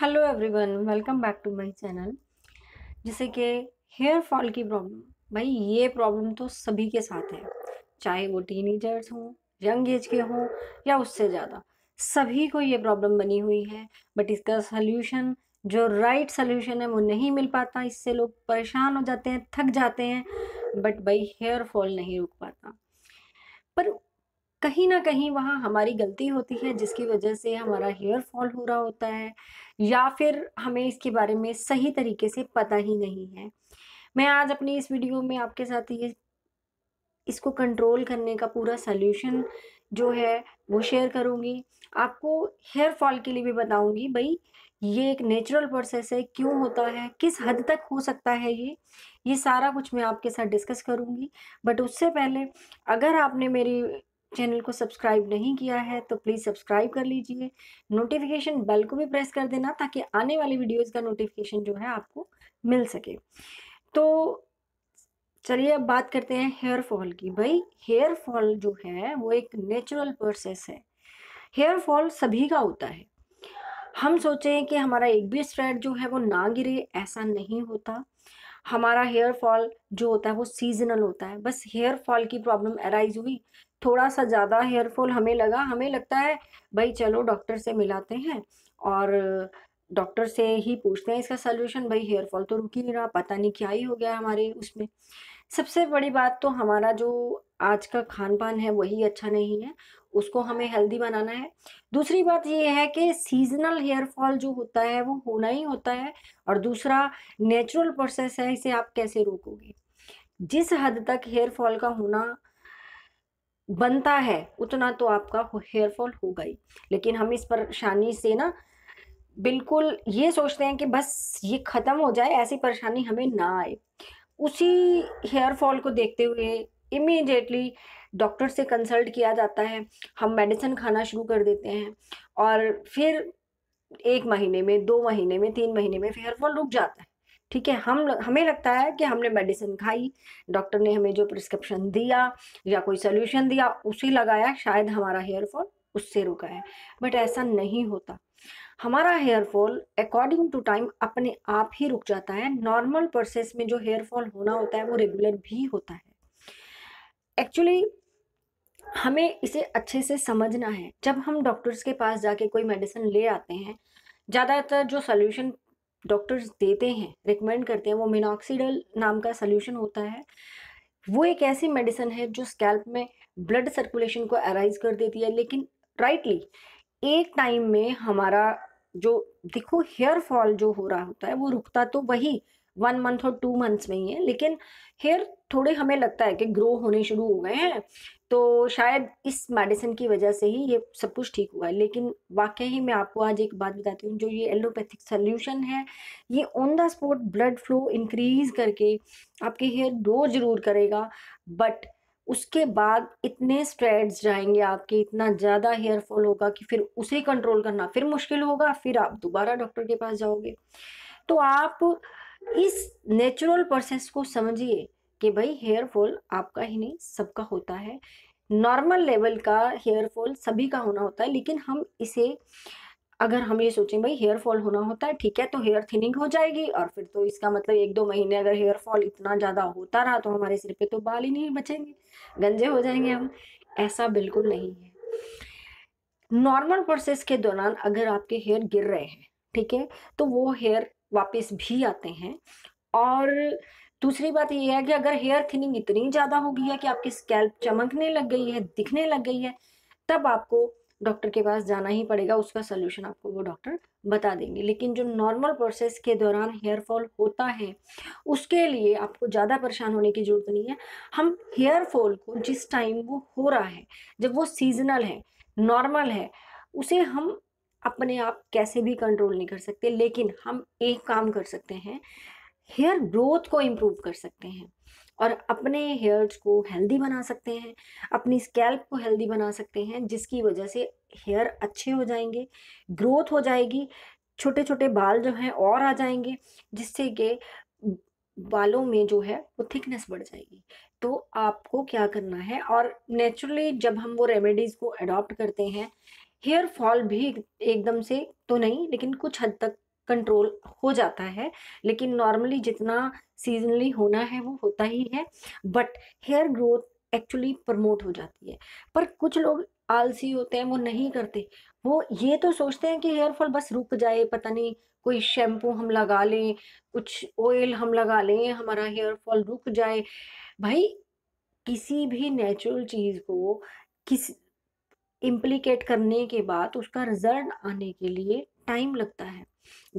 hello everyone welcome back to my channel जैसे कि hair fall की प्रॉब्लम भाई ये प्रॉब्लम तो सभी के साथ है चाहे वो टीनेजर्स हों यंग एज के हों या उससे ज़्यादा सभी को ये प्रॉब्लम बनी हुई है बट इसका सल्यूशन जो राइट सल्यूशन है वो नहीं मिल पाता इससे लोग परेशान हो जाते हैं थक जाते हैं बट भाई हेयर फॉल नहीं रुक कहीं ना कहीं वहाँ हमारी गलती होती है जिसकी वजह से हमारा हेयर फॉल हो रहा होता है या फिर हमें इसके बारे में सही तरीके से पता ही नहीं है मैं आज अपनी इस वीडियो में आपके साथ ये इसको कंट्रोल करने का पूरा सल्यूशन जो है वो शेयर करूँगी आपको हेयर फॉल के लिए भी बताऊँगी भाई ये एक नेचुरल प्रोसेस है क्यों होता है किस हद तक हो सकता है ये ये सारा कुछ मैं आपके साथ डिस्कस करूँगी बट उससे पहले अगर आपने मेरी चैनल को सब्सक्राइब नहीं किया है तो प्लीज़ सब्सक्राइब कर लीजिए नोटिफिकेशन बेल को भी प्रेस कर देना ताकि आने वाले वीडियोस का नोटिफिकेशन जो है आपको मिल सके तो चलिए अब बात करते हैं हेयर फॉल की भाई हेयर फॉल जो है वो एक नेचुरल प्रोसेस है हेयर फॉल सभी का होता है हम सोचें कि हमारा एक भी स्ट्रेट जो है वो ना गिरे ऐसा नहीं होता हमारा हेयर फॉल जो होता है वो सीजनल होता है बस हेयर फॉल की प्रॉब्लम अराइज हुई थोड़ा सा ज़्यादा हेयरफॉल हमें लगा हमें लगता है भाई चलो डॉक्टर से मिलाते हैं और डॉक्टर से ही पूछते हैं इसका सोल्यूशन भाई हेयरफॉल तो रुक ही नहीं रहा पता नहीं क्या ही हो गया हमारे उसमें सबसे बड़ी बात तो हमारा जो आज का खान पान है वही अच्छा नहीं है उसको हमें हेल्दी बनाना है दूसरी बात ये है कि सीजनल हेयर फॉल जो होता है वो होना ही होता है और दूसरा नेचुरल प्रोसेस है इसे आप कैसे रोकोगे जिस हद तक हेयर फॉल का होना बनता है उतना तो आपका हेयरफॉल होगा ही लेकिन हम इस परेशानी से ना बिल्कुल ये सोचते हैं कि बस ये ख़त्म हो जाए ऐसी परेशानी हमें ना आए उसी हेयरफॉल को देखते हुए इमीडिएटली डॉक्टर से कंसल्ट किया जाता है हम मेडिसिन खाना शुरू कर देते हैं और फिर एक महीने में दो महीने में तीन महीने में हेयरफॉल रुक जाता है ठीक है हम हमें लगता है कि हमने मेडिसिन खाई डॉक्टर ने हमें जो प्रिस्क्रिप्शन दिया या कोई सोल्यूशन दिया उसे लगाया शायद हमारा हेयर फॉल उससे रुका है बट ऐसा नहीं होता हमारा hair fall according to time अपने आप ही रुक जाता है नॉर्मल प्रोसेस में जो हेयर फॉल होना होता है वो रेगुलर भी होता है एक्चुअली हमें इसे अच्छे से समझना है जब हम डॉक्टर्स के पास जाके कोई मेडिसिन ले आते हैं ज़्यादातर जो सोल्यूशन डॉक्टर्स देते हैं रिकमेंड करते हैं वो मिनॉक्सीडल नाम का सोल्यूशन होता है वो एक ऐसी मेडिसिन है जो स्कैल्प में ब्लड सर्कुलेशन को अराइज कर देती है लेकिन राइटली एक टाइम में हमारा जो देखो हेयर फॉल जो हो रहा होता है वो रुकता तो वही वन मंथ और टू मंथ्स में ही है लेकिन हेयर थोड़े हमें लगता है कि ग्रो होने शुरू हो गए हैं तो शायद इस मेडिसिन की वजह से ही ये सब कुछ ठीक हुआ है लेकिन वाकई ही मैं आपको आज एक बात बताती हूँ जो ये एलोपैथिक सोल्यूशन है ये on the spot blood flow increase करके आपके हेयर ग्रो जरूर करेगा बट उसके बाद इतने स्प्रेड्स जाएंगे आपके इतना ज़्यादा हेयर फॉल होगा कि फिर उसे कंट्रोल करना फिर मुश्किल होगा फिर आप दोबारा डॉक्टर के पास जाओगे तो आप इस नेचुरल प्रोसेस को समझिए कि भाई हेयर फॉल आपका ही नहीं सबका होता है नॉर्मल लेवल का हेयर फॉल सभी का होना होता है लेकिन हम इसे अगर हम ये सोचें भाई हेयर फॉल होना होता है ठीक है तो हेयर थिनिंग हो जाएगी और फिर तो इसका मतलब एक दो महीने अगर हेयर फॉल इतना ज़्यादा होता रहा तो हमारे सिर पे तो बाल ही नहीं बचेंगे गंजे हो जाएंगे हम ऐसा बिल्कुल नहीं है नॉर्मल प्रोसेस के दौरान अगर आपके हेयर गिर रहे हैं ठीक है तो वो हेयर वापस भी आते हैं और दूसरी बात ये है कि अगर हेयर थिनिंग इतनी ज़्यादा हो गई है कि आपकी स्कैल्प चमकने लग गई है दिखने लग गई है तब आपको डॉक्टर के पास जाना ही पड़ेगा उसका सोल्यूशन आपको वो डॉक्टर बता देंगे लेकिन जो नॉर्मल प्रोसेस के दौरान हेयर फॉल होता है उसके लिए आपको ज़्यादा परेशान होने की ज़रूरत नहीं है हम हेयर फॉल को जिस टाइम वो हो रहा है जब वो सीजनल है नॉर्मल है उसे हम अपने आप कैसे भी कंट्रोल नहीं कर सकते लेकिन हम एक काम कर सकते हैं हेयर ग्रोथ को इम्प्रूव कर सकते हैं और अपने हेयर्स को हेल्दी बना सकते हैं अपनी स्कैल्प को हेल्दी बना सकते हैं जिसकी वजह से हेयर अच्छे हो जाएंगे ग्रोथ हो जाएगी छोटे छोटे बाल जो हैं और आ जाएंगे जिससे कि बालों में जो है वो थिकनेस बढ़ जाएगी तो आपको क्या करना है और नेचुरली जब हम वो रेमेडीज़ को अडॉप्ट करते हैं हेयर फॉल भी एकदम से तो नहीं लेकिन कुछ हद तक कंट्रोल हो जाता है लेकिन नॉर्मली जितना सीजनली होना है वो होता ही है but hair growth actually promote हो जाती है पर कुछ लोग आलसी होते हैं वो नहीं करते वो ये तो सोचते हैं कि हेयर फॉल बस रुक जाए पता नहीं कोई शैम्पू हम लगा लें कुछ ऑयल हम लगा लें हमारा हेयर फॉल रुक जाए भाई किसी भी नेचुरल चीज़ को किस इम्प्लीकेट करने के बाद उसका रिजल्ट आने के लिए टाइम लगता है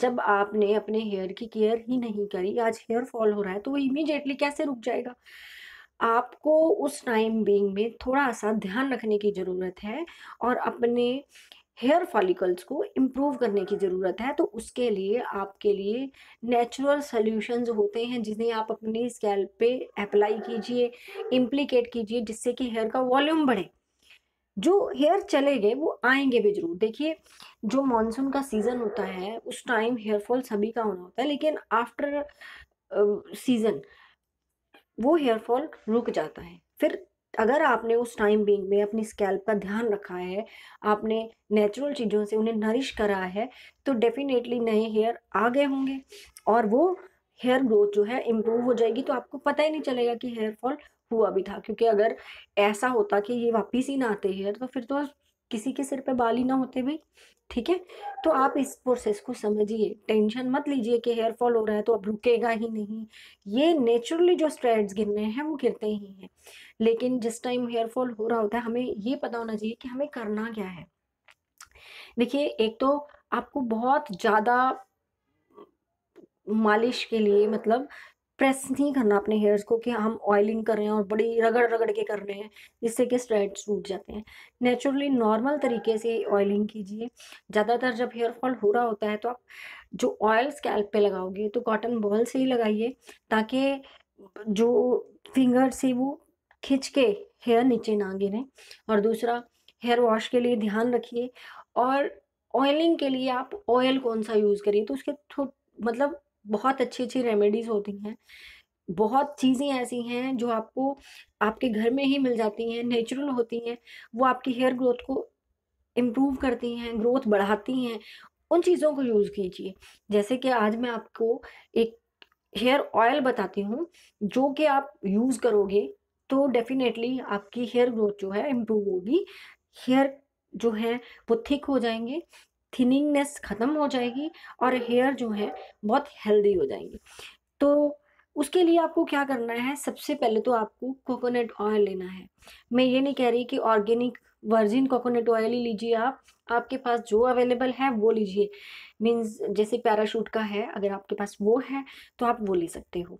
जब आपने अपने हेयर की केयर ही नहीं करी आज हेयर फॉल हो रहा है तो वो इमीडिएटली कैसे रुक जाएगा आपको उस टाइम बींग में थोड़ा सा ध्यान रखने की ज़रूरत है और अपने हेयर फॉलिकल्स को इम्प्रूव करने की ज़रूरत है तो उसके लिए आपके लिए नेचुरल सॉल्यूशंस होते हैं जिन्हें आप अपनी स्कैल्प पे अप्लाई कीजिए इम्प्लीकेट कीजिए जिससे कि हेयर का वॉल्यूम बढ़े जो हेयर चले गए वो आएंगे भी जरूर देखिए जो मानसून का सीज़न होता है उस टाइम हेयरफॉल सभी का होना होता है लेकिन आफ्टर सीज़न वो हेयरफॉल रुक जाता है फिर अगर आपने उस टाइम बिंग में अपनी स्कैल्प का ध्यान रखा है आपने नेचुरल चीज़ों से उन्हें नरिश करा है तो डेफिनेटली नए हेयर आ गए होंगे और वो हेयर ग्रोथ जो है इम्प्रूव हो जाएगी तो आपको पता ही नहीं चलेगा कि हेयर फॉल हुआ भी था क्योंकि अगर ऐसा होता कि ये वापिस ही ना आते हेयर तो फिर तो किसी के सिर पे बाल ही ना होते भी ठीक है तो आप इस प्रोसेस को समझिए टेंशन मत लीजिए कि हेयर फॉल हो रहा है तो अब रुकेगा ही नहीं ये नेचुरली जो स्ट्रेड्स गिरने हैं वो गिरते ही हैं लेकिन जिस टाइम हेयर फॉल हो रहा होता है हमें ये पता होना चाहिए कि हमें करना क्या है देखिए एक तो आपको बहुत ज़्यादा मालिश के लिए मतलब प्रेस नहीं करना अपने हेयर्स को कि हम ऑयलिंग कर रहे हैं और बड़ी रगड़ रगड़ के कर रहे हैं जिससे कि स्ट्रेड्स टूट जाते हैं नेचुरली नॉर्मल तरीके से ऑयलिंग कीजिए ज़्यादातर जब हेयर फॉल हो रहा होता है तो आप जो ऑयल स्कैल्प पे लगाओगे तो कॉटन बॉल से ही लगाइए ताकि जो फिंगर से वो खींच के हेयर नीचे ना गिरे और दूसरा हेयर वॉश के लिए ध्यान रखिए और ऑयलिंग के लिए आप ऑयल कौन सा यूज़ करिए तो उसके मतलब बहुत अच्छी अच्छी रेमेडीज़ होती हैं बहुत चीज़ें ऐसी हैं जो आपको आपके घर में ही मिल जाती हैं नेचुरल होती हैं वो आपकी हेयर ग्रोथ को इम्प्रूव करती हैं ग्रोथ बढ़ाती हैं उन चीज़ों को यूज़ कीजिए जैसे कि आज मैं आपको एक हेयर ऑयल बताती हूँ जो कि आप यूज़ करोगे तो डेफिनेटली आपकी हेयर ग्रोथ जो है इम्प्रूव होगी हेयर जो है वो थिक हो जाएंगे थिनिंगनेस ख़त्म हो जाएगी और हेयर जो है बहुत हेल्दी हो जाएंगे तो उसके लिए आपको क्या करना है सबसे पहले तो आपको कोकोनट ऑयल लेना है मैं ये नहीं कह रही कि ऑर्गेनिक वर्जिन कोकोनट ऑयल ही लीजिए आप आपके पास जो अवेलेबल है वो लीजिए मीन्स जैसे पैराशूट का है अगर आपके पास वो है तो आप वो ले सकते हो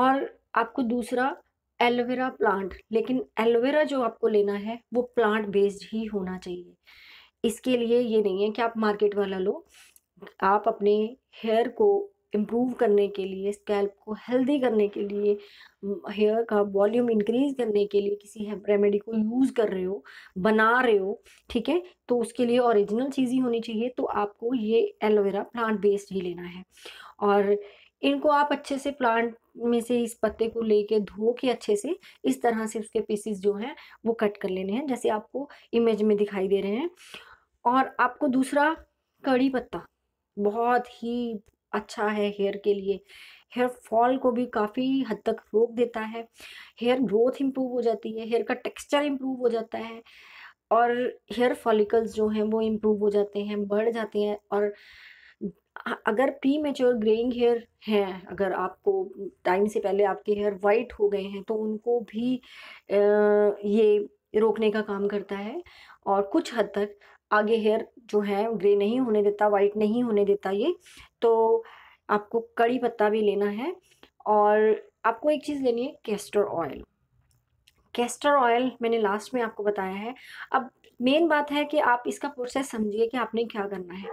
और आपको दूसरा एलोवेरा प्लांट लेकिन एलोवेरा जो आपको लेना है वो प्लांट बेस्ड ही होना चाहिए इसके लिए ये नहीं है कि आप मार्केट वाला लो आप अपने हेयर को इम्प्रूव करने के लिए स्कैल्प को हेल्दी करने के लिए हेयर का वॉल्यूम इंक्रीज करने के लिए किसी रेमेडी को यूज़ कर रहे हो बना रहे हो ठीक है तो उसके लिए ओरिजिनल चीज़ ही होनी चाहिए तो आपको ये एलोवेरा प्लांट बेस्ड ही लेना है और इनको आप अच्छे से प्लांट में से इस पत्ते को लेके धो के अच्छे से इस तरह से उसके पीसीस जो हैं वो कट कर लेने हैं जैसे आपको इमेज में दिखाई दे रहे हैं और आपको दूसरा कड़ी पत्ता बहुत ही अच्छा है हेयर के लिए हेयर फॉल को भी काफ़ी हद तक रोक देता है हेयर ग्रोथ इम्प्रूव हो जाती है हेयर का टेक्सचर इम्प्रूव हो जाता है और हेयर फॉलिकल्स जो हैं वो इम्प्रूव हो जाते हैं बढ़ जाते हैं और अगर प्री मेच्योर ग्रेइंग हेयर हैं अगर आपको टाइम से पहले आपके हेयर वाइट हो गए हैं तो उनको भी ये रोकने का काम करता है और कुछ हद तक आगे हेयर जो है ग्रे नहीं होने देता वाइट नहीं होने देता ये तो आपको कड़ी पत्ता भी लेना है और आपको एक चीज़ लेनी है कैस्टर ऑयल कैस्टर ऑयल मैंने लास्ट में आपको बताया है अब मेन बात है कि आप इसका प्रोसेस समझिए कि आपने क्या करना है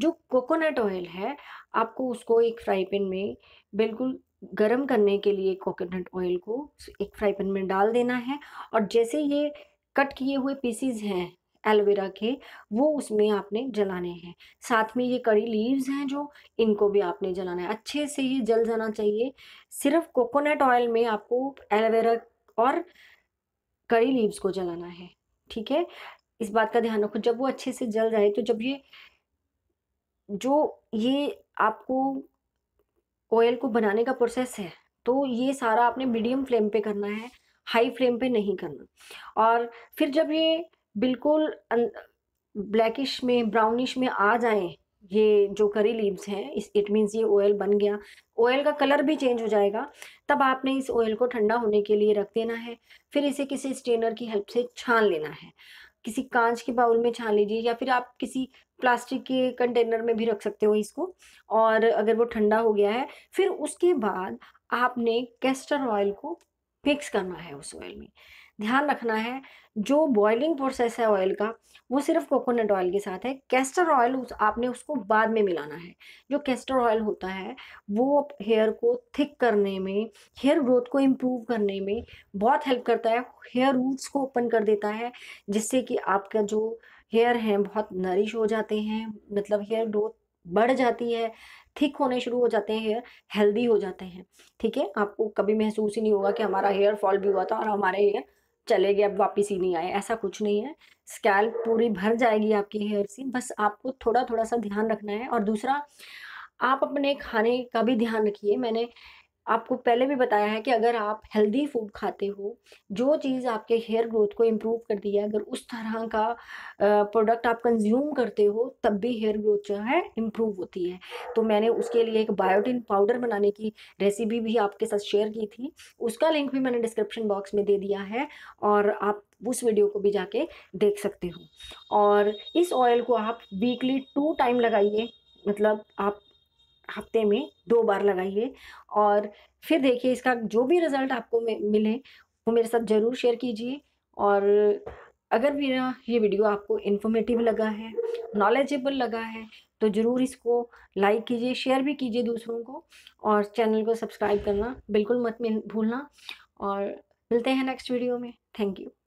जो कोकोनट ऑयल है आपको उसको एक फ्राई पैन में बिल्कुल गर्म करने के लिए कोकोनट ऑयल को एक फ्राई पैन में डाल देना है और जैसे ये कट किए हुए पीसीज हैं एलोवेरा के वो उसमें आपने जलाने हैं साथ में ये कड़ी लीव्स हैं जो इनको भी आपने जलाना है अच्छे से ये जल जाना चाहिए सिर्फ कोकोनट ऑयल में आपको एलोवेरा और कड़ी लीव्स को जलाना है ठीक है इस बात का ध्यान रखो जब वो अच्छे से जल जाए तो जब ये जो ये आपको ऑयल को बनाने का प्रोसेस है तो ये सारा आपने मीडियम फ्लेम पे करना है हाई फ्लेम पे नहीं करना और फिर जब ये बिल्कुल ब्लैकिश अं, में ब्राउनिश में आ जाए ये जो करी लीव्स हैं इस इट मीन्स ये ऑयल बन गया ऑयल का कलर भी चेंज हो जाएगा तब आपने इस ऑयल को ठंडा होने के लिए रख देना है फिर इसे किसी स्टेनर की हेल्प से छान लेना है किसी कांच के बाउल में छान लीजिए या फिर आप किसी प्लास्टिक के कंटेनर में भी रख सकते हो इसको और अगर वो ठंडा हो गया है फिर उसके बाद आपने कैस्टर ऑयल को मिक्स करना है उस ऑयल में ध्यान रखना है जो बॉयलिंग प्रोसेस है ऑयल का वो सिर्फ कोकोनट ऑयल के साथ है कैस्टर ऑयल उस आपने उसको बाद में मिलाना है जो कैस्टर ऑयल होता है वो हेयर को थिक करने में हेयर ग्रोथ को इम्प्रूव करने में बहुत हेल्प करता है हेयर रूट्स को ओपन कर देता है जिससे कि आपका जो हेयर हैं बहुत नरिश हो जाते हैं मतलब हेयर ग्रोथ बढ़ जाती है थिक होने शुरू हो जाते हैं हेयर हेल्दी हो जाते हैं ठीक है आपको कभी महसूस ही नहीं होगा कि हमारा हेयर फॉल भी हुआ था और हमारे हेयर चले गए अब वापस ही नहीं आए ऐसा कुछ नहीं है स्कैल्प पूरी भर जाएगी आपकी हेयर से बस आपको थोड़ा थोड़ा सा ध्यान रखना है और दूसरा आप अपने खाने का भी ध्यान रखिए मैंने आपको पहले भी बताया है कि अगर आप हेल्दी फूड खाते हो जो चीज़ आपके हेयर ग्रोथ को इम्प्रूव करती है अगर उस तरह का प्रोडक्ट आप कंज्यूम करते हो तब भी हेयर ग्रोथ जो है इम्प्रूव होती है तो मैंने उसके लिए एक बायोटिन पाउडर बनाने की रेसिपी भी आपके साथ शेयर की थी उसका लिंक भी मैंने डिस्क्रिप्शन बॉक्स में दे दिया है और आप उस वीडियो को भी जाके देख सकते हो और इस ऑयल को आप वीकली टू टाइम लगाइए मतलब आप हफ्ते में दो बार लगाइए और फिर देखिए इसका जो भी रिज़ल्ट आपको मिले वो मेरे साथ ज़रूर शेयर कीजिए और अगर मेरा ये वीडियो आपको इन्फॉर्मेटिव लगा है नॉलेजेबल लगा है तो ज़रूर इसको लाइक कीजिए शेयर भी कीजिए दूसरों को और चैनल को सब्सक्राइब करना बिल्कुल मत भूलना और मिलते हैं नेक्स्ट वीडियो में थैंक यू